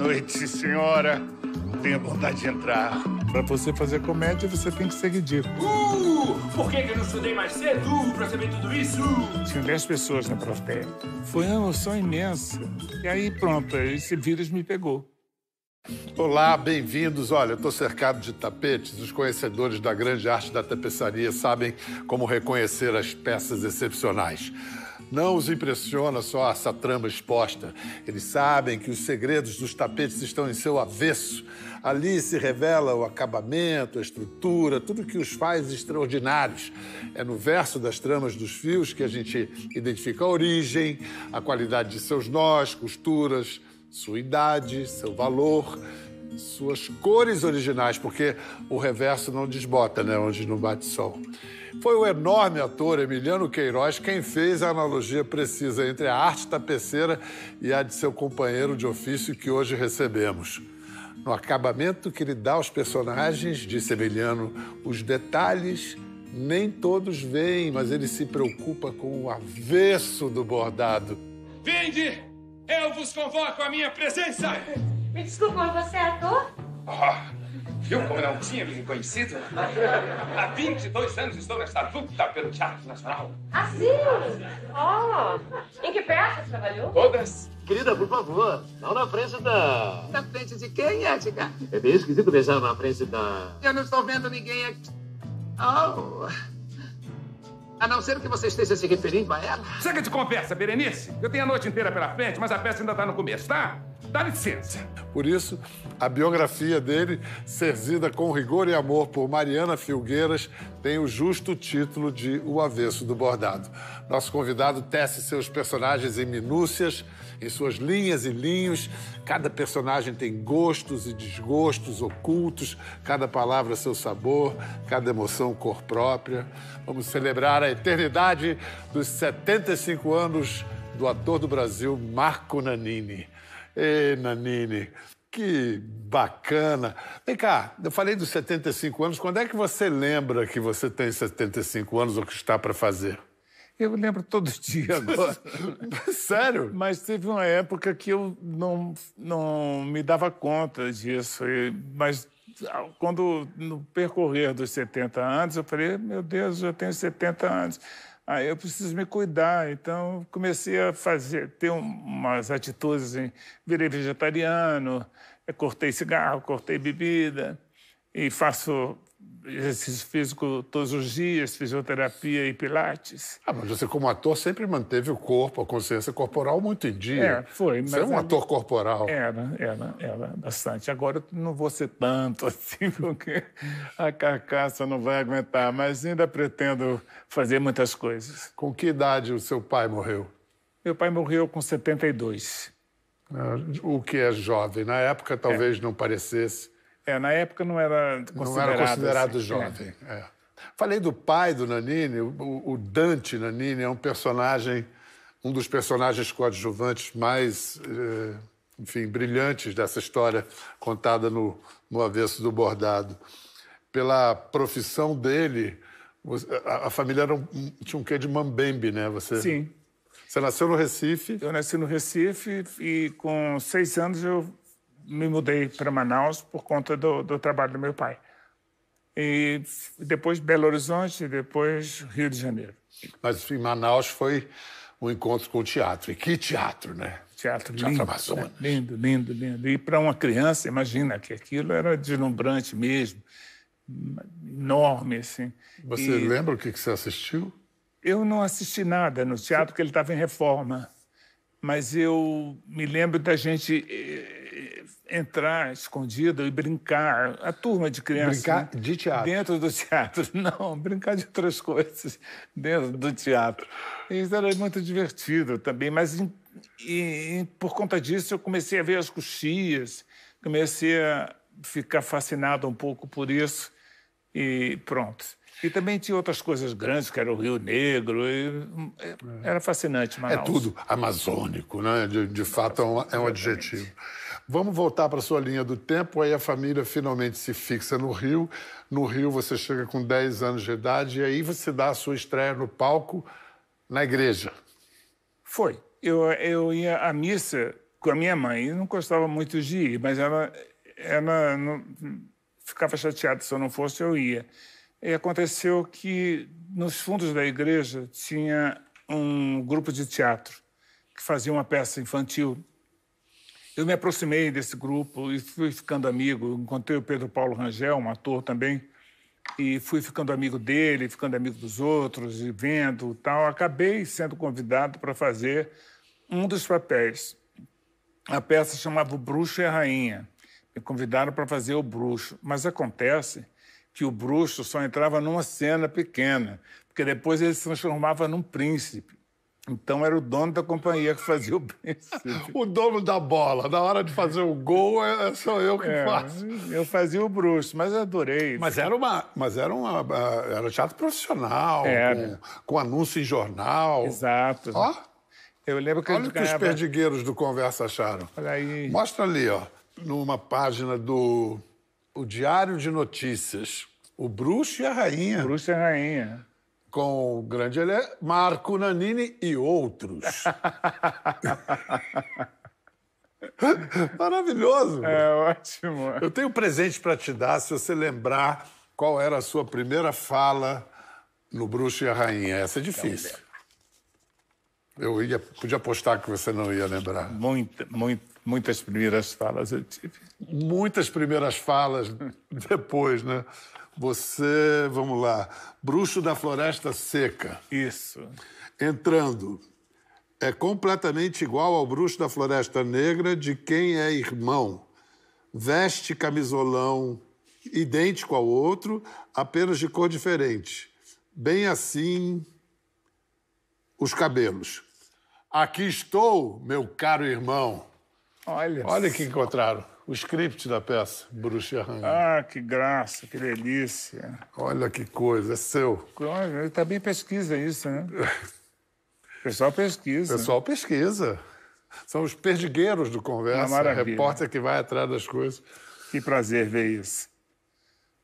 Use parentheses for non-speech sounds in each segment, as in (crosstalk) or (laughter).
noite, senhora. tenha vontade de entrar. Pra você fazer comédia, você tem que ser ridículo. Uh! Por que, que eu não estudei mais cedo uh, pra saber tudo isso? Tinha 10 pessoas na plateia. Foi uma emoção imensa. E aí, pronto, esse vírus me pegou. Olá, bem-vindos. Olha, estou cercado de tapetes. Os conhecedores da grande arte da tapeçaria sabem como reconhecer as peças excepcionais. Não os impressiona só essa trama exposta. Eles sabem que os segredos dos tapetes estão em seu avesso. Ali se revela o acabamento, a estrutura, tudo que os faz extraordinários. É no verso das tramas dos fios que a gente identifica a origem, a qualidade de seus nós, costuras, sua idade, seu valor suas cores originais, porque o reverso não desbota, né? Onde não bate sol. Foi o enorme ator Emiliano Queiroz quem fez a analogia precisa entre a arte tapeceira e a de seu companheiro de ofício que hoje recebemos. No acabamento que lhe dá aos personagens, disse Emiliano, os detalhes nem todos veem, mas ele se preocupa com o avesso do bordado. Vinde! Eu vos convoco à minha presença! Me desculpa, mas você é ator? Oh, viu como não tinha me reconhecido? Há 22 anos estou nessa luta pelo Teatro Nacional. Ah, sim? Oh, em que peças trabalhou? Todas. Querida, por favor, não na frente da... Na frente de quem, Edgar? É bem esquisito beijar na frente da... Eu não estou vendo ninguém aqui. Oh... A não ser que você esteja se referindo a ela. Chega de conversa, Berenice. Eu tenho a noite inteira pela frente, mas a peça ainda está no começo, tá? Dá licença. Por isso, a biografia dele, servida com rigor e amor por Mariana Filgueiras, tem o justo título de O Avesso do Bordado. Nosso convidado tece seus personagens em minúcias, em suas linhas e linhos. Cada personagem tem gostos e desgostos ocultos, cada palavra seu sabor, cada emoção cor própria. Vamos celebrar a eternidade dos 75 anos do ator do Brasil, Marco Nanini. Ei, Nanine, que bacana. Vem cá, eu falei dos 75 anos. Quando é que você lembra que você tem 75 anos ou que está para fazer? Eu lembro todos os (laughs) dias agora. Sério? Mas teve uma época que eu não, não me dava conta disso. Mas ah, quando, no percorrer dos 70 anos, eu falei, meu Deus, eu tenho 70 anos. Aí ah, eu preciso me cuidar, então comecei a fazer, ter umas atitudes, em, virei vegetariano, eh, cortei cigarro, cortei bebida e faço exercício físico todos os dias, fisioterapia e pilates. Ah, mas você, como ator, sempre manteve o corpo, a consciência corporal muito em dia. É, foi. Mas você é um é- ator corporal. Era, era, era, bastante. Agora eu não vou ser tanto (laughs) assim, porque a carcaça não vai aguentar, mas ainda pretendo fazer muitas coisas. Com que idade o seu pai morreu? Meu pai morreu com 72. Ah, o que é jovem. Na época, talvez é. não parecesse é, na época não era considerado. Não era considerado assim, jovem. É. É. Falei do pai do Nanini, o, o Dante Nanini é um personagem, um dos personagens coadjuvantes mais, eh, enfim, brilhantes dessa história contada no, no avesso do bordado. Pela profissão dele, a, a família era um, tinha um quê de mambembe, né? Você... Sim. Você nasceu no Recife? Eu nasci no Recife e com seis anos eu me mudei para Manaus por conta do, do, trabalho do meu pai. E depois Belo Horizonte, depois Rio de Janeiro. Mas em Manaus foi um encontro com o teatro. E que teatro, né? Teatro, teatro lindo, Amazonas. Né? Lindo, lindo, lindo. E para uma criança, imagina que aquilo era deslumbrante mesmo. Enorme, assim. Você e... lembra o que você assistiu? Eu não assisti nada no teatro, porque ele estava em reforma. Mas eu me lembro da gente eh, entrar escondido e brincar. A turma de crianças. Brincar né? de teatro. Dentro do teatro. (laughs) Não, brincar de outras coisas dentro do teatro. Isso era muito divertido também, mas por conta disso eu comecei a ver as coxias, comecei a ficar fascinado um pouco por isso e pronto. E também tinha outras coisas grandes, que era o Rio Negro. E... É, é. Era fascinante, é Manaus. É tudo amazônico, né? De, de fato, é um, é um adjetivo. Vamos voltar para a sua linha do tempo, aí a família finalmente se fixa no Rio. No Rio você chega com 10 anos de idade e aí você dá a sua estreia no palco na igreja. Foi. Eu, eu ia à missa com a minha mãe, eu não gostava muito de ir, mas ela, ela não, ficava chateada se eu não fosse, eu ia. E aconteceu que nos fundos da igreja tinha um grupo de teatro que fazia uma peça infantil eu me aproximei desse grupo e fui ficando amigo. Encontrei o Pedro Paulo Rangel, um ator também, e fui ficando amigo dele, ficando amigo dos outros, e vendo tal. Acabei sendo convidado para fazer um dos papéis. A peça chamava O Bruxo e a Rainha. Me convidaram para fazer o bruxo, mas acontece que o bruxo só entrava numa cena pequena, porque depois ele se transformava num príncipe. Então era o dono da companhia que fazia o príncipe. (laughs) O dono da bola. Na hora de fazer o gol, é, é só eu que é, faço. Eu fazia o bruxo, mas adorei. Mas era uma. Mas era uma. Era teatro profissional, era. Com, com anúncio em jornal. Exato. Ó. Eu lembro que Olha o que ganhava... os perdigueiros do Conversa acharam. Olha aí. Mostra ali, ó. Numa página do o Diário de Notícias. O bruxo e a rainha. O bruxo e a rainha com o grande ele Marco Nanini e outros. (laughs) Maravilhoso. É ótimo. Eu tenho um presente para te dar se você lembrar qual era a sua primeira fala no Bruxo e a Rainha. Essa é então, difícil. Eu ia, podia apostar que você não ia lembrar. Muita, muito, muitas primeiras falas eu tive. Muitas primeiras falas (laughs) depois, né? Você, vamos lá. Bruxo da Floresta Seca. Isso. Entrando. É completamente igual ao Bruxo da Floresta Negra, de quem é irmão. Veste camisolão idêntico ao outro, apenas de cor diferente. Bem assim, os cabelos. Aqui estou, meu caro irmão. Olha. Olha que encontraram o script da peça, Bruxa Rangue. Ah, que graça, que delícia. Olha que coisa, é seu. Olha, também pesquisa isso, né? (laughs) O pessoal pesquisa. O pessoal pesquisa. São os perdigueiros do Conversa, é repórter que vai atrás das coisas. Que prazer ver isso.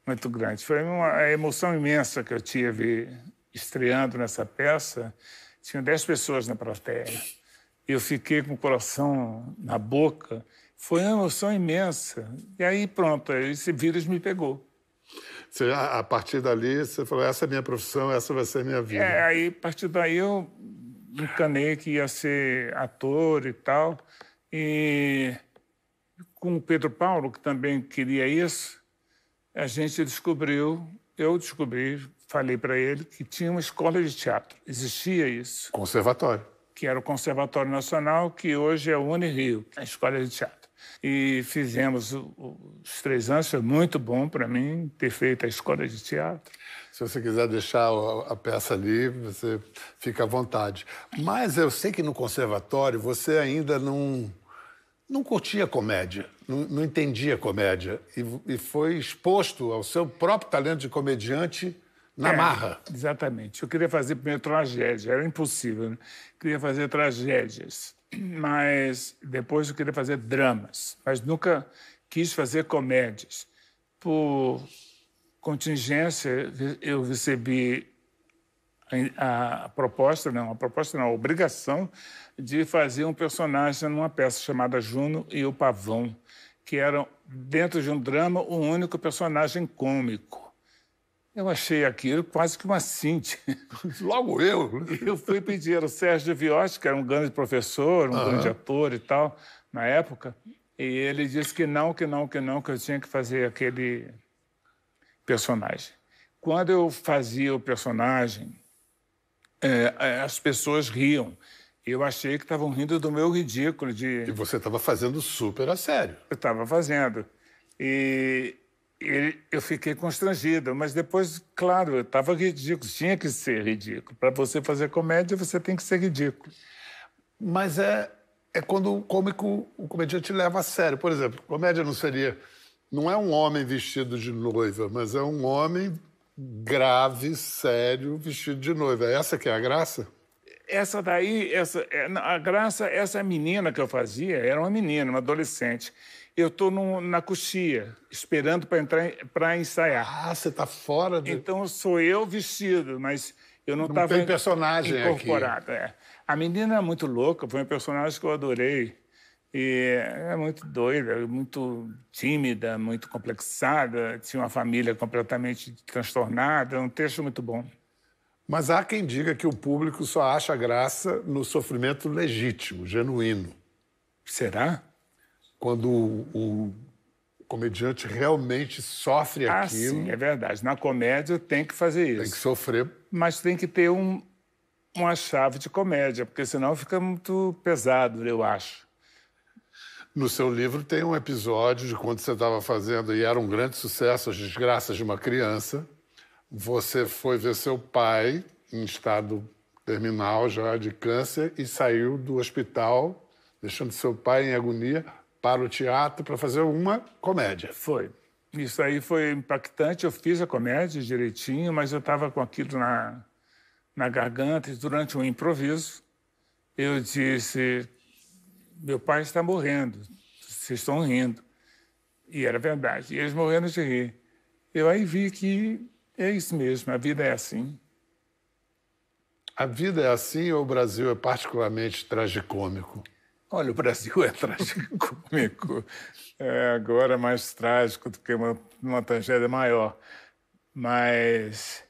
Muito grande. Foi uma emoção imensa que eu tive estreando nessa peça. Tinha dez pessoas na plateia. Eu fiquei com o coração na boca foi uma emoção imensa. E aí, pronto, esse vírus me pegou. Você, a partir dali, você falou: essa é minha profissão, essa vai ser minha vida. É, aí, a partir daí, eu encanei que ia ser ator e tal. E com o Pedro Paulo, que também queria isso, a gente descobriu, eu descobri, falei para ele, que tinha uma escola de teatro. Existia isso. Conservatório. Que era o Conservatório Nacional, que hoje é o Unirio, é a escola de teatro e fizemos os três anos. Foi muito bom para mim ter feito a escola de teatro. Se você quiser deixar a peça ali, você fica à vontade. Mas eu sei que no conservatório você ainda não não curtia comédia, não, não entendia comédia e, e, foi exposto ao seu próprio talento de comediante na é, marra. Exatamente. Eu queria fazer primeiro tragédia, era impossível. Né? queria fazer tragédias. (clears throat) mas depois eu queria fazer dramas, mas nunca quis fazer comédias. Por contingência, eu recebi a proposta, não, a proposta não, a obrigação de fazer um personagem numa peça chamada Juno e o Pavão, que era, dentro de um drama, o um único personagem cômico. Eu achei aquilo quase que uma cinte. (laughs) Logo eu? Eu fui pedir ao Sérgio Viotti, que era um grande professor, um uhum. grande ator e tal, na época, e ele disse que não, que não, que não, que eu tinha que fazer aquele personagem. Quando eu fazia o personagem, é, é as pessoas riam. Eu achei que estavam rindo do meu ridículo de. E você estava fazendo super a sério. Eu estava fazendo. E eu fiquei constrangida, mas depois, claro, eu estava ridículo, tinha que ser ridículo. Para você fazer comédia, você tem que ser ridículo. Mas é, é quando o cômico, o comediante leva a sério. Por exemplo, comédia não seria. Não é um homem vestido de noiva, mas é um homem grave, sério, vestido de noiva. Essa que é a graça? Essa daí, essa, é, a graça, essa menina que eu fazia, era uma menina, uma adolescente. Eu estou na coxia, esperando para entrar para ensaiar. Ah, você está fora do... Então sou eu vestido, mas eu não estava. Não tem personagem incorporado. É. A menina é muito louca, foi um personagem que eu adorei. E é muito doida, muito tímida, muito complexada, tinha uma família completamente transtornada, um texto muito bom. Mas há quem diga que o público só acha graça no sofrimento legítimo, genuíno. Será? quando o, comediante realmente sofre ah, aquilo. Sim, é verdade. Na comédia tem que fazer isso. Tem que sofrer. Mas tem que ter um, uma chave de comédia, porque senão fica muito pesado, eu acho. No seu livro tem um episódio de quando você estava fazendo, e era um grande sucesso, As Desgraças de uma Criança. Você foi ver seu pai em estado terminal já de câncer e saiu do hospital, deixando seu pai em agonia, para o teatro para fazer uma comédia. Foi. Isso aí foi impactante. Eu fiz a comédia direitinho, mas eu estava com aquilo na, na garganta e durante um improviso eu disse: Meu pai está morrendo, vocês estão rindo. E era verdade. E eles morrendo de rir. Eu aí vi que é isso mesmo, a vida é assim. A vida é assim ou o Brasil é particularmente tragicômico? Olha, o Brasil (laughs) é trágico. tragicômico. É agora mais trágico do que uma, uma tragédia maior. Mas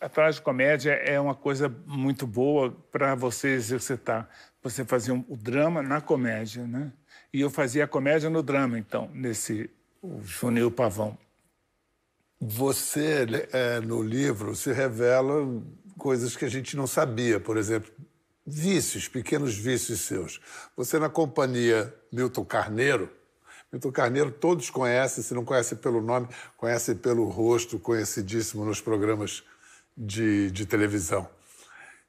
a tragicomédia é uma coisa muito boa para você exercitar. Você fazia um, o drama na comédia, né? E eu fazia a comédia no drama, então, nesse o Juninho Pavão. Você, é, no livro, se revela coisas que a gente não sabia. Por exemplo, vícios, pequenos vícios seus. Você na companhia Milton Carneiro, Milton Carneiro todos conhecem, se não conhecem pelo nome, conhecem pelo rosto, conhecidíssimo nos programas de, de televisão.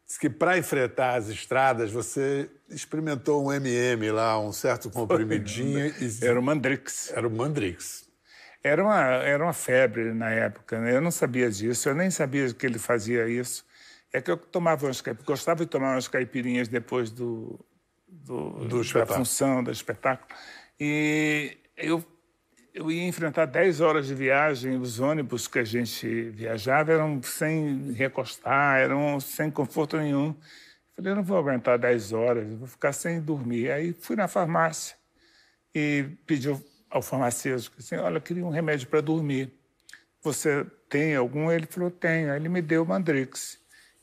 Diz que para enfrentar as estradas, você experimentou um MM lá, um certo comprimidinho. Né? E... Era o Mandrix. Era o Mandrix. Era uma, era uma febre na época, né? Eu não sabia disso, eu nem sabia que ele fazia isso é que eu tomava uns caipirinhas, gostava de tomar umas caipirinhas depois do, do, do da função, do espetáculo. E eu, eu ia enfrentar 10 horas de viagem, os ônibus que a gente viajava eram sem recostar, eram sem conforto nenhum. Falei, eu não vou aguentar 10 horas, vou ficar sem dormir. Aí fui na farmácia e pedi ao farmacêutico assim, olha, eu queria um remédio para dormir. Você tem algum? Ele falou, tenho. Aí ele me deu o Mandrix.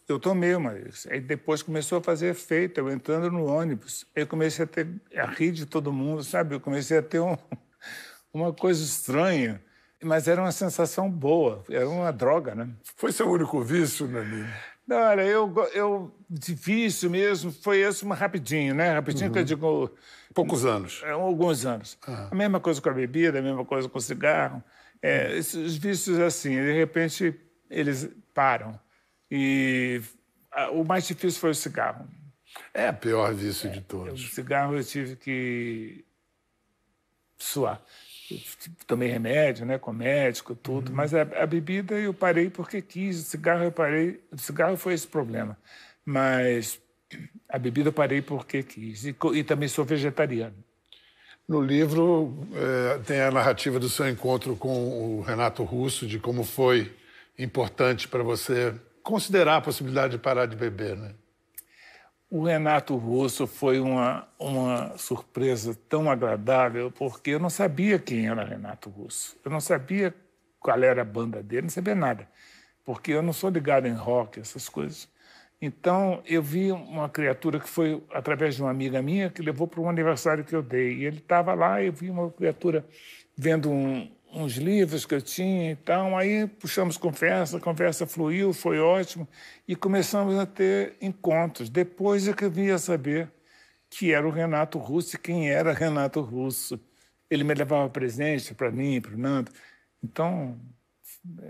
Eu tomei uma vez. Aí depois começou a fazer efeito, eu entrando no ônibus. Eu comecei a, ter, a rir de todo mundo, sabe? Eu comecei a ter um, (laughs) uma coisa estranha. Mas era uma sensação boa, era uma droga, né? Foi seu único vício, Nani? Não, olha, eu, eu difícil mesmo, foi esse rapidinho, né? Rapidinho uhum. que eu uhum. digo. Poucos anos. É, alguns anos. Uhum. A mesma coisa com a bebida, a mesma coisa com o cigarro. É, uhum. esses vícios assim, de repente, eles param. E o mais difícil foi o cigarro. É o pior vício é, de todos. O cigarro eu tive que suar. Eu tomei remédio, né, com médico, tudo, uhum. mas a, a, bebida eu parei porque quis, o cigarro eu parei, o cigarro foi esse problema. Mas a bebida eu parei porque quis e, e também sou vegetariano. No livro é, tem a narrativa do seu encontro com o Renato Russo, de como foi importante para você considerar a possibilidade de parar de beber, né? O Renato Russo foi uma, uma surpresa tão agradável, porque eu não sabia quem era Renato Russo. Eu não sabia qual era a banda dele, não sabia nada. Porque eu não sou ligado em rock, essas coisas. Então, eu vi uma criatura que foi através de uma amiga minha que levou para um aniversário que eu dei. E ele estava lá, e eu vi uma criatura vendo um, uns livros que eu tinha e tal. Aí puxamos conversa, a conversa fluiu, foi ótimo, e começamos a ter encontros. Depois é que eu vim a saber que era o Renato Russo e quem era Renato Russo. Ele me levava presente para mim, para o Nando. Então.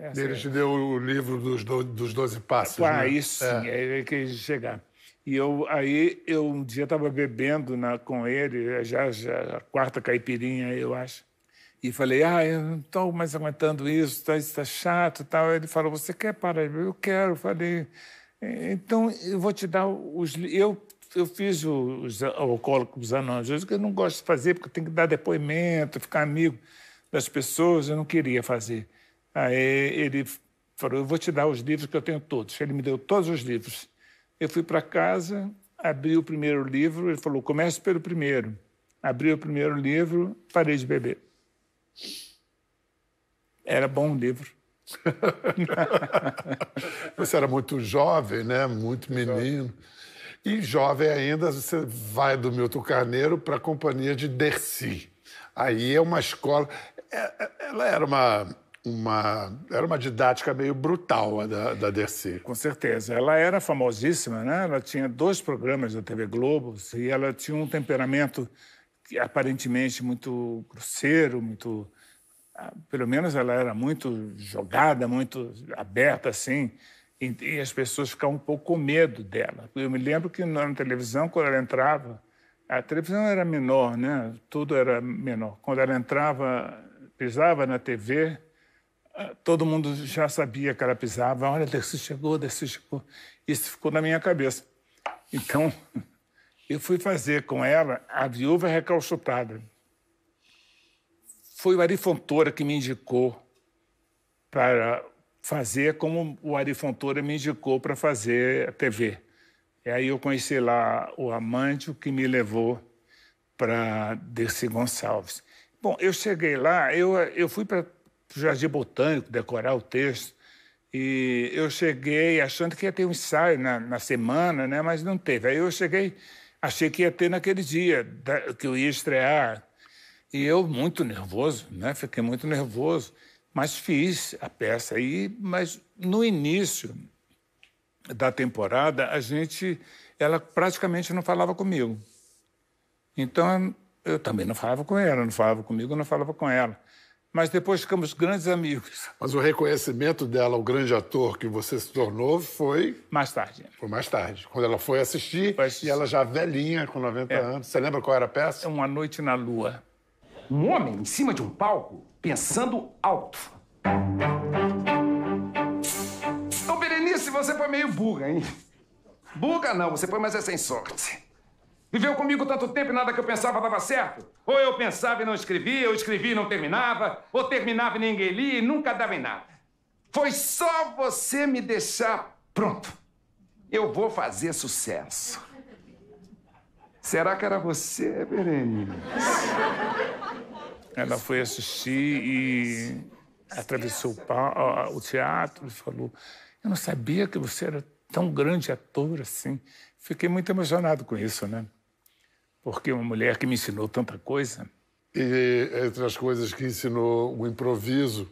Essa... Ele te deu o livro dos, do, dos Doze Passos. Ah, né? isso sim, é. é que ele chegar. E eu, aí eu um dia estava bebendo na, com ele, já, já a quarta caipirinha, eu acho e falei, ah, eu não estou mais aguentando isso, está tá chato tal. Ele falou, você quer parar? Eu quero. Eu falei, então eu vou te dar os... Eu, eu fiz os alcoólicos anônimos, que eu não gosto de fazer, porque tem que dar depoimento, ficar amigo das pessoas, eu não queria fazer. Aí ele falou, eu vou te dar os livros que eu tenho todos. Ele me deu todos os livros. Eu fui para casa, abri o primeiro livro, ele falou, comece pelo primeiro. Abri o primeiro livro, parei de beber. Era bom o livro. (laughs) você era muito jovem, né? Muito menino. E jovem ainda, você vai do Milton Carneiro para a companhia de Dercy. Aí é uma escola. É, é, ela era uma, uma, era uma didática meio brutal a da, da Dercy. Com certeza. Ela era famosíssima, né? Ela tinha dois programas da TV Globo e ela tinha um temperamento aparentemente muito grosseiro, muito ah, pelo menos ela era muito jogada, muito aberta assim, e, e, as pessoas ficavam um pouco com medo dela. Eu me lembro que na televisão, quando ela entrava, a televisão era menor, né? tudo era menor. Quando ela entrava, pisava na TV, ah, todo mundo já sabia que ela pisava, olha, Dercy chegou, Dercy chegou. Isso ficou na minha cabeça. Então, (laughs) eu fui fazer com ela A Viúva Recalchutada. Foi o Ari Fontoura que me indicou para fazer como o Ari Fontoura me indicou para fazer a TV. E aí eu conheci lá o Amante, que me levou para Dercy Gonçalves. Bom, eu cheguei lá, eu, eu fui para o Jardim Botânico decorar o texto, e eu cheguei achando que ia ter um ensaio na, na semana, né? mas não teve. Aí eu cheguei achei que ia ter naquele dia, que eu ia estrear. E eu, muito nervoso, né? Fiquei muito nervoso. Mas fiz a peça aí, mas no início da temporada, a gente, ela praticamente não falava comigo. Então, eu também não falava com ela, não falava comigo, não falava com ela mas depois ficamos grandes amigos. (laughs) Mas o reconhecimento dela, o grande ator que você se tornou, foi. Mais tarde. Foi mais tarde. Quando ela foi assistir, foi assistir. e ela já velhinha, com 90 é. anos. Você lembra qual era a peça? É Uma Noite na Lua. Um homem em cima de um palco, pensando alto. Então, Berenice, você foi meio burra, hein? Buga não, você foi mais é sem sorte. Viveu comigo tanto tempo e nada que eu pensava dava certo. Ou eu pensava e não escrevia, ou escrevia e não terminava, ou terminava e ninguém lia e nunca dava em nada. Foi só você me deixar pronto. Eu vou fazer sucesso. Será que era você, Berenice? Ela foi assistir e atravessou o, teatro e falou: Eu não sabia que você era tão grande ator assim. Fiquei muito emocionado com isso, né? porque uma mulher que me ensinou tanta coisa. E entre as coisas que ensinou o improviso,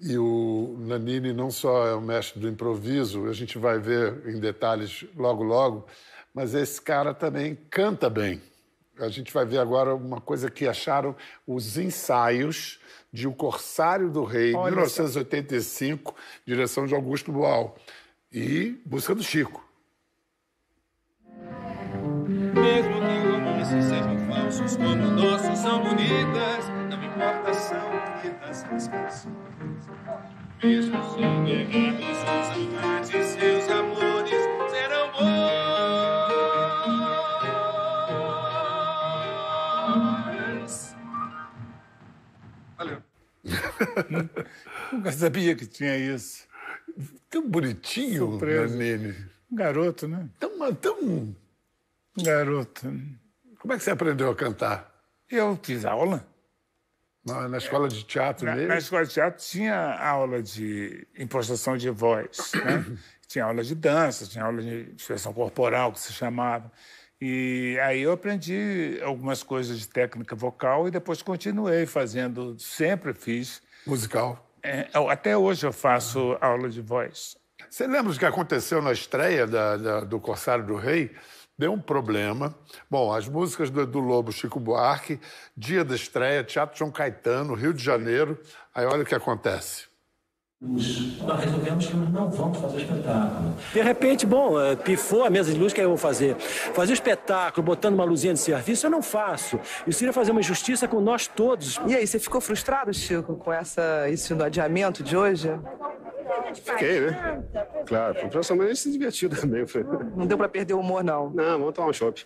e o Nanini não só é o mestre do improviso, a gente vai ver em detalhes logo logo, mas esse cara também canta bem. A gente vai ver agora uma coisa que acharam os ensaios de O Corsário do Rei, Olha 1985, essa... direção de Augusto Boal. E Busca do Chico. Mesmo sejam falsos como nossos são bonitas, não importa são bonitas as canções. Mesmo sendo errados os saudades, seus amores serão bons. Valeu. Nunca sabia que tinha isso. Tão bonitinho, Surpreso. Um Garoto, né? Tão, tão Garoto. Como é que você aprendeu a cantar? Eu fiz aula. Na, na escola de teatro na, mesmo? Na escola de teatro tinha aula de impostação de voz, né? tinha aula de dança, tinha aula de expressão corporal, que se chamava. E aí eu aprendi algumas coisas de técnica vocal e depois continuei fazendo, sempre fiz. Musical? É, até hoje eu faço aula de voz. Você lembra do que aconteceu na estreia da, da, do Corsário do Rei? deu um problema. Bom, as músicas do Edu Lobo, Chico Buarque, dia da estreia, Teatro João Caetano, Rio de Janeiro. Aí olha o que acontece. Nós resolvemos que nós não vamos fazer espetáculo. De repente, bom, é, pifou a mesa de luz, que eu vou fazer? Fazer espetáculo, botando uma luzinha de serviço, eu não faço. Isso iria fazer uma injustiça com nós todos. E aí, você ficou frustrado, Chico, com essa, no adiamento de hoje? Fiquei, né? Claro, é. foi uma semana a gente se divertiu também. Foi. Não deu pra perder o humor, não. Não, vamos tomar um shopping.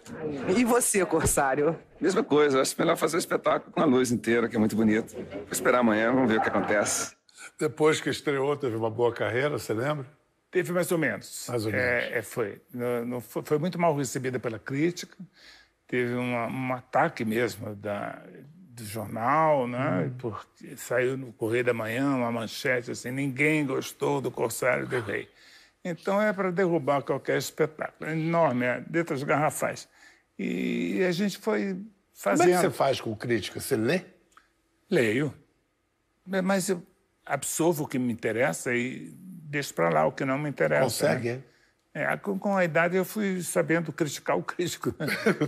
E você, Corsário? Mesma coisa, acho melhor fazer um espetáculo com a luz inteira, que é muito bonito. Vou esperar amanhã, vamos ver o que acontece. Depois que estreou, teve uma boa carreira, você lembra? Teve mais ou menos. Mais ou menos. É, é foi. Não, não foi. Foi muito mal recebida pela crítica. Teve uma, um ataque mesmo da, do jornal, né? Hum. Porque saiu no Correio da Manhã uma manchete assim: ninguém gostou do Corsário do Rei. Então é para derrubar qualquer espetáculo. É enorme, é dentro das garrafas. E a gente foi fazendo. Como é que você faz com crítica? Você lê? Leio. Mas eu absorvo o que me interessa e deixo para lá o que não me interessa. Né? Consegue, né? É, com, com, a idade eu fui sabendo criticar o crítico. (laughs)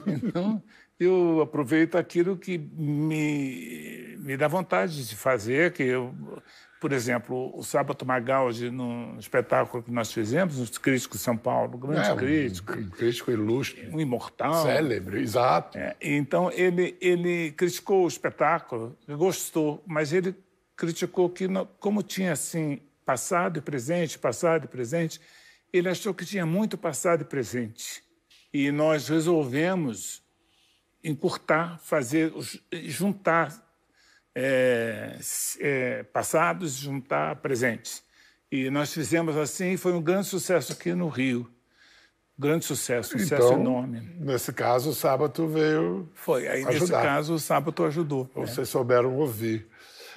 Então, eu aproveito aquilo que me, me dá vontade de fazer, que eu... Por exemplo, o Sábado Magaldi, num espetáculo que nós fizemos, os críticos de São Paulo, grande é, crítico. Um, um crítico ilustre. Um imortal. Célebre, exato. É, então, ele, ele criticou o espetáculo, gostou, mas ele criticou que, como tinha assim, passado e presente, passado e presente, ele achou que tinha muito passado e presente. E nós resolvemos encurtar, fazer, juntar é, é, passados, juntar presentes. E nós fizemos assim e foi um grande sucesso aqui no Rio. Grande sucesso, um então, sucesso enorme. Nesse caso, o sábado veio. Foi, aí ajudar. nesse caso, o sábado ajudou. Vocês né? souberam ouvir.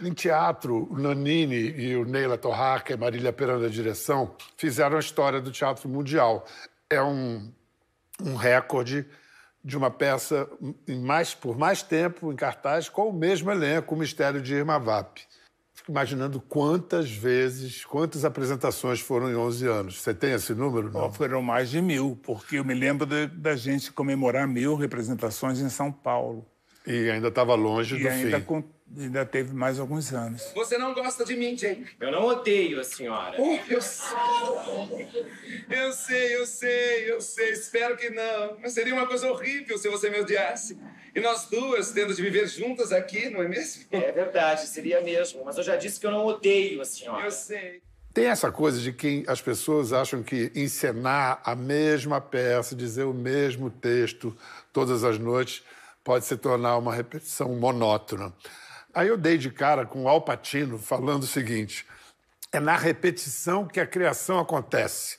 Em teatro, o Nanini e o Neila Torraca e Marília Peranda da direção fizeram a história do teatro mundial. É um, um recorde de uma peça mais, por mais tempo em cartaz com o mesmo elenco, o Mistério de Irma Vap. Fico imaginando quantas vezes, quantas apresentações foram em 11 anos. Você tem esse número? Não? Foram mais de mil, porque eu me lembro de, da gente comemorar mil representações em São Paulo. E ainda estava longe e do ainda fim ainda teve mais alguns anos. Você não gosta de mim, Jane? Eu não odeio a senhora. Oh, eu sei. Eu sei, eu sei, eu sei. Espero que não. Mas seria uma coisa horrível se você me odiasse. E nós duas tendo de viver juntas aqui, não é mesmo? É verdade, seria mesmo. Mas eu já disse que eu não odeio a senhora. Eu sei. Tem essa coisa de que as pessoas acham que encenar a mesma peça, dizer o mesmo texto todas as noites, pode se tornar uma repetição monótona. Aí eu dei de cara com o Al Pacino falando o seguinte: é na repetição que a criação acontece,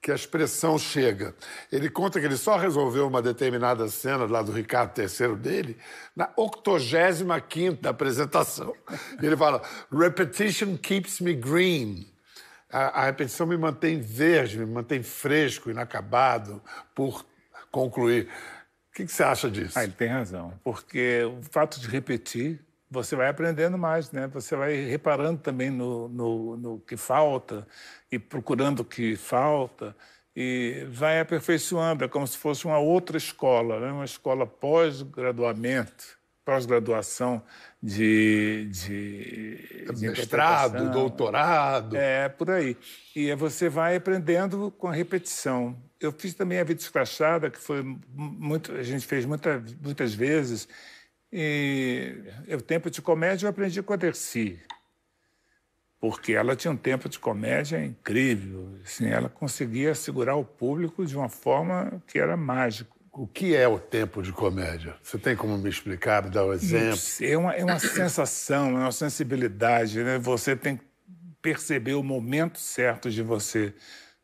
que a expressão chega. Ele conta que ele só resolveu uma determinada cena lá do Ricardo III dele na 85ª apresentação. Ele fala: "Repetition keeps me green". A, a repetição me mantém verde, me mantém fresco, inacabado, por concluir. O que, que você acha disso? Ah, ele tem razão, porque o fato de repetir você vai aprendendo mais, né? Você vai reparando também no, no, no que falta e procurando o que falta e vai aperfeiçoando. É como se fosse uma outra escola, né? Uma escola pós-graduamento pós-graduação de, de, de mestrado, doutorado. É, por aí. E você vai aprendendo com a repetição. Eu fiz também a vida escrachada, que foi muito, a gente fez muita, muitas vezes, e o tempo de comédia eu aprendi com a Dercy, porque ela tinha um tempo de comédia incrível. Assim, ela conseguia segurar o público de uma forma que era mágico. O que é o tempo de comédia? Você tem como me explicar, me dar um exemplo? É uma, é uma (coughs) sensação, é uma sensibilidade. Né? Você tem que perceber o momento certo de você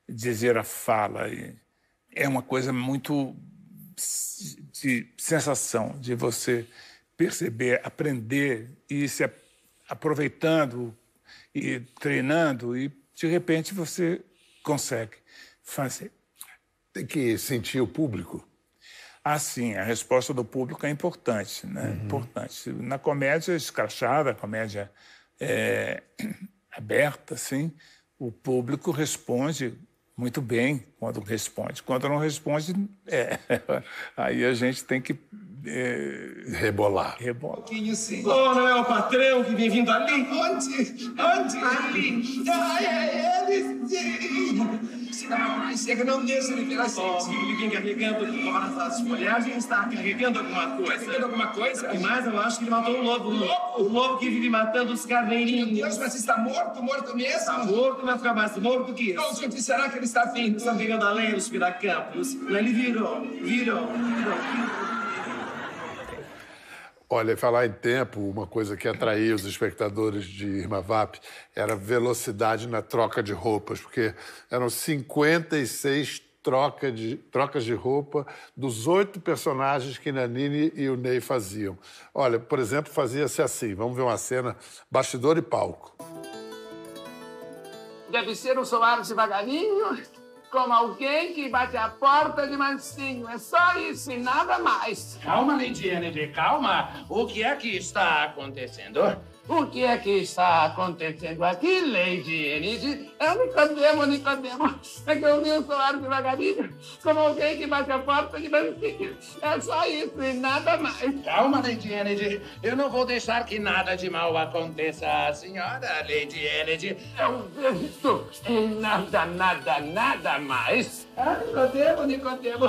dizer a fala. É uma coisa muito de sensação, de você perceber, aprender e se aproveitando e treinando e de repente você consegue fazer. Tem que sentir o público. Ah, sim, a resposta do público é importante, né? Uhum. Importante. Na comédia escrachada, comédia é, (clears throat) aberta, assim, o público responde muito bem quando responde. Quando não responde, é, (laughs) aí a gente tem que é... Rebolar. Rebolar. Um assim. Oh, não é o patrão que vem vindo ali? Onde? Onde? Ali. Ai, é ele sim. Se não chega, não deixa ele virar oh, assim. Ele vem carregando as das folhagens, está carregando alguma coisa. Carregando alguma coisa? E mais, eu acho que ele matou um lobo. Um lobo? O lobo que vive matando os carneirinhos. Deus, mas está morto, morto mesmo? Está morto, vai ficar mais morto que isso. será que ele está vindo? Está pegando além dos piracampos. Ele virou, virou, virou. virou. Olha, falar em tempo, uma coisa que atraía os espectadores de Irma Vap era velocidade na troca de roupas, porque eram 56 troca de, trocas de roupa dos oito personagens que Nanini e o Ney faziam. Olha, por exemplo, fazia-se assim, vamos ver uma cena, bastidor e palco. Deve ser um solar devagarinho, como alguém que bate a porta de mansinho. É só isso e nada mais. Calma, Lady Kennedy, calma. O que é que está acontecendo? O que é que está acontecendo aqui, Lady Enid? Eu me condeno, me condeno. É que eu vi o solar devagarinho, como alguém que bate a porta de banquinho. É só isso e nada mais. Calma, Lady Enid. Eu não vou deixar que nada de mal aconteça à senhora, Lady Enid. Eu vejo e nada, nada, nada mais. Ah, Nicodemo, Nicodemo.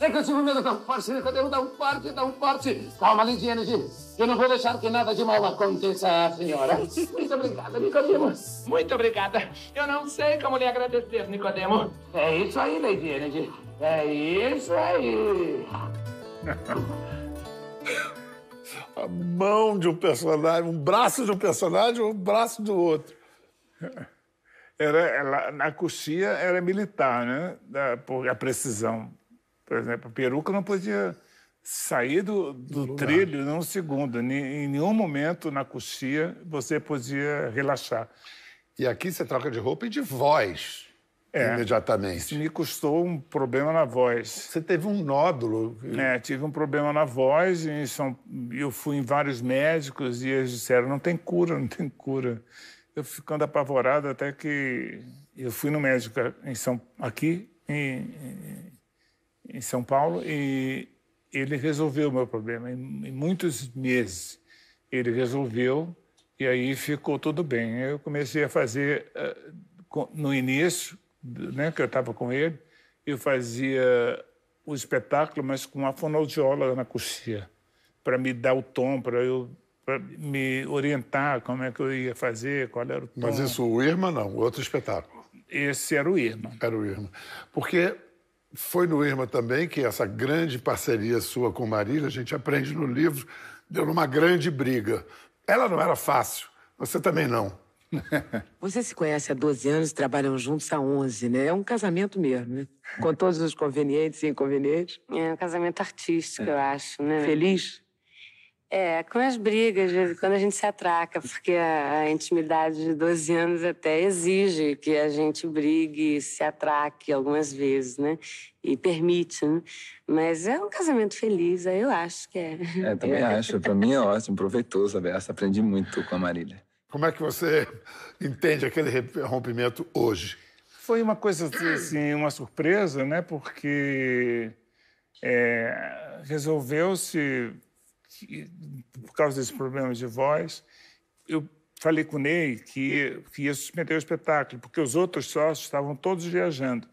É que eu tive medo, dá um forte, Nicodemo, dá um forte, dá um forte. Calma, Lady Enid. Eu não vou deixar que nada de mal aconteça à senhora. Muito obrigada, Nicodemus. Muito obrigada. Eu não sei como lhe agradecer, Nicodemo. É isso aí, Lady Energy. É isso aí. A mão de um personagem, um braço de um personagem, um braço do outro. Era, ela, na coxia era militar, né? Da, por, a precisão. Por exemplo, a peruca não podia sair do, do, trilho num segundo. Em nenhum momento na coxia você podia relaxar. E aqui você troca de roupa e de voz. É, imediatamente. Isso me custou um problema na voz. Você teve um nódulo? É, tive um problema na voz e são... eu fui em vários médicos e eles disseram não tem cura, não tem cura. Eu ficando apavorado até que eu fui no médico em São aqui em, em São Paulo e ele resolveu o meu problema. Em, em muitos meses ele resolveu e aí ficou tudo bem. Eu comecei a fazer, eh, no início, né, que eu estava com ele, eu fazia o espetáculo, mas com uma fonoaudióloga na coxia, para me dar o tom, para eu pra me orientar como é que eu ia fazer, qual era o tom. Mas isso, o Irma, não, outro espetáculo. Esse era o Irma. Era o Irma. Porque foi no IRMA também que essa grande parceria sua com Marília, a gente aprende no livro, deu numa grande briga. Ela não era fácil, você também não. (laughs) Você se conhece há 12 anos, trabalham juntos há 11, né? É um casamento mesmo, né? Com todos os convenientes e inconvenientes. É um casamento artístico, é. eu acho, né? Feliz? É, com as brigas, quando a gente se atraca, porque a, a intimidade de 12 anos até exige que a gente brigue, se atraque algumas vezes, né? E permite, né? Mas é um casamento feliz, aí eu acho que é. É, também acho. Para mim é ótimo, proveitoso a Aprendi muito com a Marília. Como é que você entende aquele rompimento hoje? Foi uma coisa, assim, uma surpresa, né? Porque é, resolveu-se por causa desses problemas de voz, eu falei com o Ney que, que ia suspender o espetáculo, porque os outros sócios estavam todos viajando.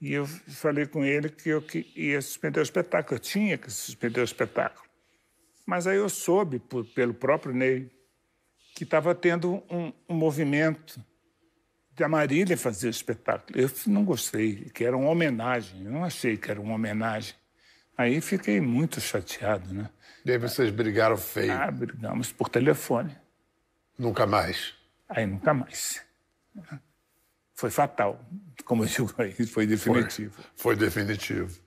E eu falei com ele que eu que ia suspender o espetáculo, eu tinha que suspender o espetáculo. Mas aí eu soube, por, pelo próprio Ney, que estava tendo um, um movimento de Marília fazer o espetáculo. Eu não gostei, que era uma homenagem, eu não achei que era uma homenagem. Aí fiquei muito chateado, né? E aí vocês brigaram feio? Ah, brigamos por telefone. Nunca mais? Aí nunca mais. Foi fatal, como eu digo aí, foi definitivo. Foi, foi definitivo.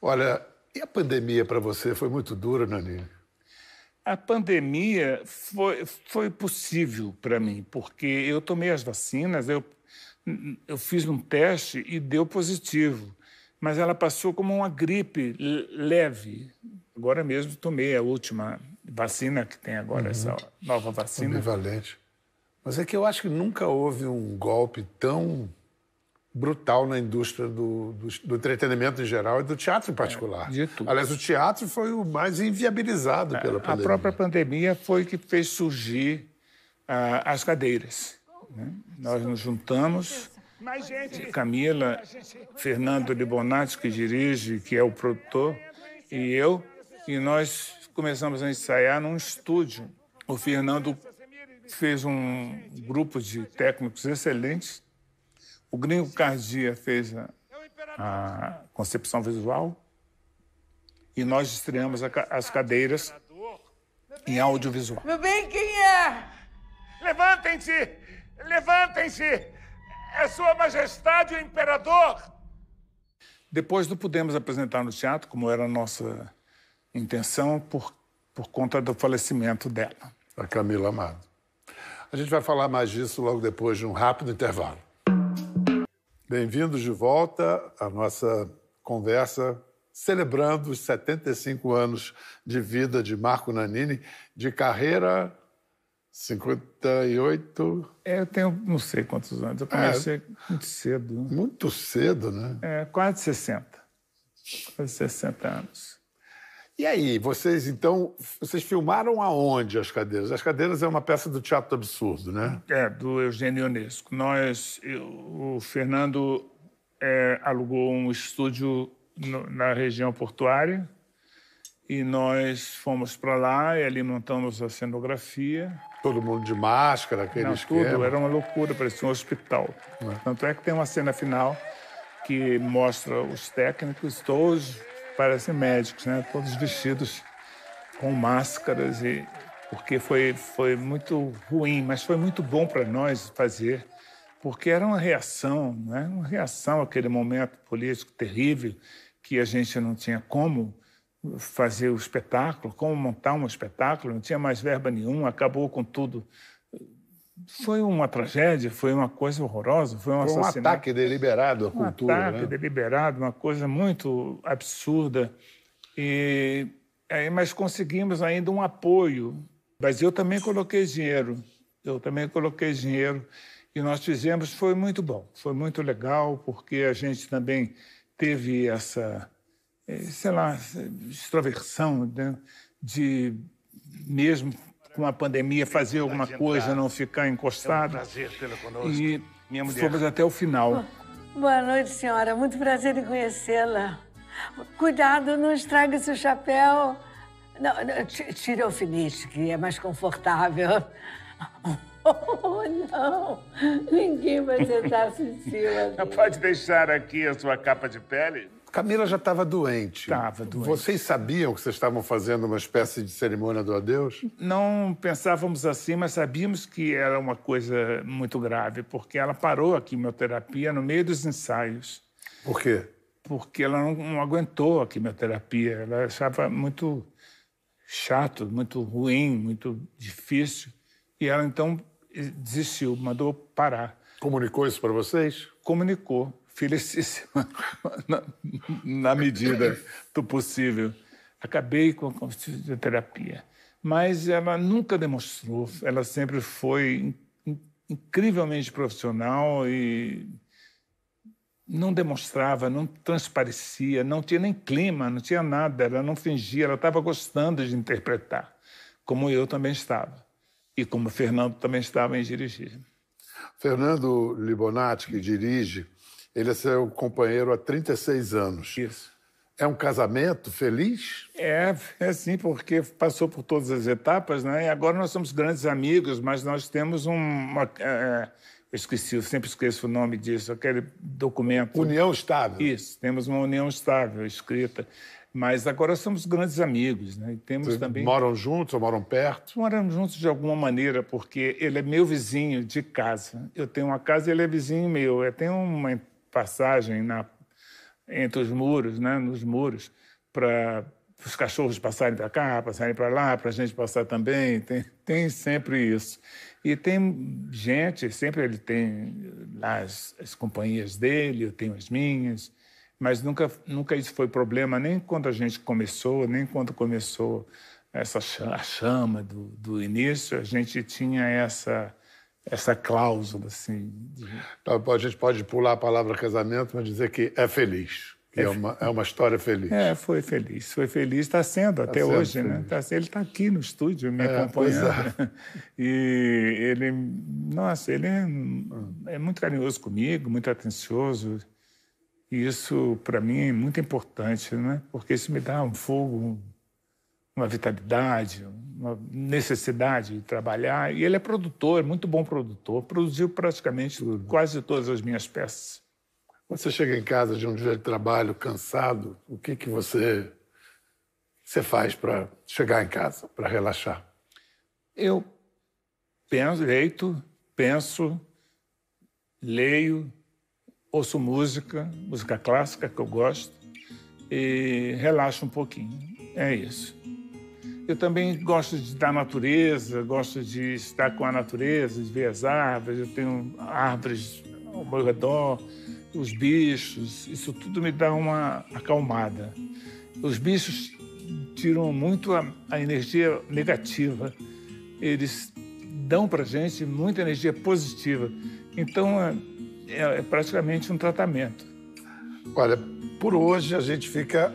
Olha, e a pandemia para você foi muito dura, Nanine? A pandemia foi, foi possível para mim, porque eu tomei as vacinas, eu, eu fiz um teste e deu positivo mas ela passou como uma gripe leve. Agora mesmo tomei a última vacina que tem agora, uhum. essa nova vacina. Ambivalente. Mas é que eu acho que nunca houve um golpe tão brutal na indústria do, do, do entretenimento em geral e do teatro em é, particular. É, de tudo. Aliás, o teatro foi o mais inviabilizado é, pela a, pandemia. A própria pandemia foi que fez surgir uh, as cadeiras. Né? Nós nos juntamos Camila, Fernando Libonati que dirige, que é o produtor, e eu, e nós começamos a ensaiar num estúdio. O Fernando fez um grupo de técnicos excelentes, o Gringo Cardia fez a, a concepção visual, e nós estreamos a, as cadeiras em audiovisual. Meu bem, quem é? Levantem-se! Levantem-se! É Sua Majestade o Imperador! Depois não pudemos apresentar no teatro, como era a nossa intenção, por, por conta do falecimento dela. A Camila Amado. A gente vai falar mais disso logo depois de um rápido intervalo. Bem-vindos de volta à nossa conversa celebrando os 75 anos de vida de Marco Nanini, de carreira 58. É, eu tenho não sei quantos anos. Eu é. comecei é, muito cedo. Né? Muito cedo, né? É, quase 60. Quase 60 anos. E aí, vocês então, vocês filmaram aonde as cadeiras? As cadeiras é uma peça do Teatro Absurdo, né? É, do Eugênio Ionesco. Nós, eu, o Fernando é, alugou um estúdio no, na região portuária, e nós fomos para lá e ali montamos a cenografia. Todo mundo de máscara, aquele Não, esquema. tudo. Era uma loucura, parecia um hospital. É. Tanto é que tem uma cena final que mostra os técnicos, todos parecem médicos, né? Todos vestidos com máscaras e porque foi foi muito ruim, mas foi muito bom para nós fazer, porque era uma reação, né? Uma reação àquele momento político terrível que a gente não tinha como fazer o espetáculo, como montar um espetáculo, não tinha mais verba nenhuma, acabou com tudo. Foi uma tragédia, foi uma coisa horrorosa, foi um foi um ataque deliberado à um cultura. Um ataque né? deliberado, uma coisa muito absurda. E, aí, é, mas conseguimos ainda um apoio. Mas eu também coloquei dinheiro, eu também coloquei dinheiro. E nós fizemos, foi muito bom, foi muito legal, porque a gente também teve essa é, sei lá, extroversão, né? de mesmo com a pandemia fazer alguma coisa, não ficar encostado. É um prazer tê-la conosco. E fomos até o final. Boa noite, senhora. Muito prazer em conhecê-la. Cuidado, não estrague seu chapéu. Não, não, o alfinete, que é mais confortável. (laughs) Oh, não! Ninguém vai sentar-se em cima. Pode deixar aqui a sua capa de pele? Camila já estava doente. Estava doente. Vocês sabiam que vocês estavam fazendo uma espécie de cerimônia do adeus? Não pensávamos assim, mas sabíamos que era uma coisa muito grave, porque ela parou a quimioterapia no meio dos ensaios. Por quê? Porque ela não, não aguentou a quimioterapia. Ela achava muito chato, muito ruim, muito difícil. E ela então desistiu, mandou parar. Comunicou isso para vocês? Comunicou felicíssima (laughs) na, na medida do possível. Acabei com a fisioterapia, mas ela nunca demonstrou, ela sempre foi incrivelmente profissional e não demonstrava, não transparecia, não tinha nem clima, não tinha nada, ela não fingia, ela estava gostando de interpretar, como eu também estava e como o Fernando também estava em dirigir. Fernando Libonati, que dirige ele é seu companheiro há 36 anos. Isso. É um casamento feliz? É, é sim, porque passou por todas as etapas, né? E agora nós somos grandes amigos, mas nós temos um, uma. É, eu esqueci, eu sempre esqueço o nome disso, aquele documento. União estável. Isso, temos uma união estável escrita. Mas agora somos grandes amigos, né? E temos Vocês também. Moram juntos ou moram perto? Moram juntos de alguma maneira, porque ele é meu vizinho de casa. Eu tenho uma casa e ele é vizinho meu. Eu tem uma passagem na, entre os muros, né, nos muros, para os cachorros passarem para cá, passarem para lá, para a gente passar também. Tem, tem sempre isso. E tem gente, sempre ele tem lá as, as companhias dele, eu tenho as minhas, mas nunca, nunca isso foi problema, nem quando a gente começou, nem quando começou essa chama, a chama do, do início, a gente tinha essa essa cláusula, assim. De... a gente pode pular a palavra casamento, mas dizer que é feliz. Que é, é uma, é uma história feliz. É, foi feliz. Foi feliz, está sendo tá até sendo hoje, né? feliz. né? Tá, ele está aqui no estúdio me é, acompanhando. É. (laughs) E ele, nossa, ele é, é muito carinhoso comigo, muito atencioso. E isso, para mim, é muito importante, né? Porque isso me dá um fogo, uma vitalidade, uma necessidade de trabalhar. E ele é produtor, muito bom produtor. Produziu praticamente Tudo. quase todas as minhas peças. Quando você chega em casa de um dia de trabalho cansado, o que, que você, você faz para chegar em casa, para relaxar? Eu penso, leito, penso, leio, ouço música, música clássica que eu gosto, e relaxo um pouquinho. É isso. Eu também gosto de, da natureza, gosto de estar com a natureza, de ver as árvores. Eu tenho árvores ao meu redor, os bichos. Isso tudo me dá uma acalmada. Os bichos tiram muito a, a energia negativa. Eles dão para gente muita energia positiva. Então é, é, é praticamente um tratamento. Olha, por hoje a gente fica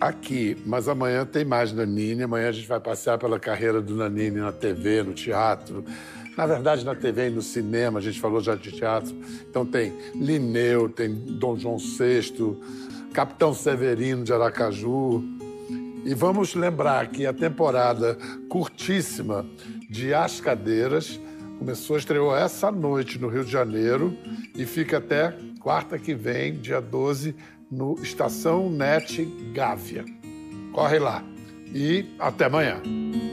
aqui, mas amanhã tem mais Nanini. Amanhã a gente vai passear pela carreira do Nanini na TV, no teatro. Na verdade, na TV e no cinema, a gente falou já de teatro. Então tem Lineu, tem Dom João VI, Capitão Severino de Aracaju. E vamos lembrar que a temporada curtíssima de As Cadeiras começou, estreou essa noite no Rio de Janeiro e fica até quarta que vem, dia 12 no Estação Net Gávea. Corre lá e até amanhã.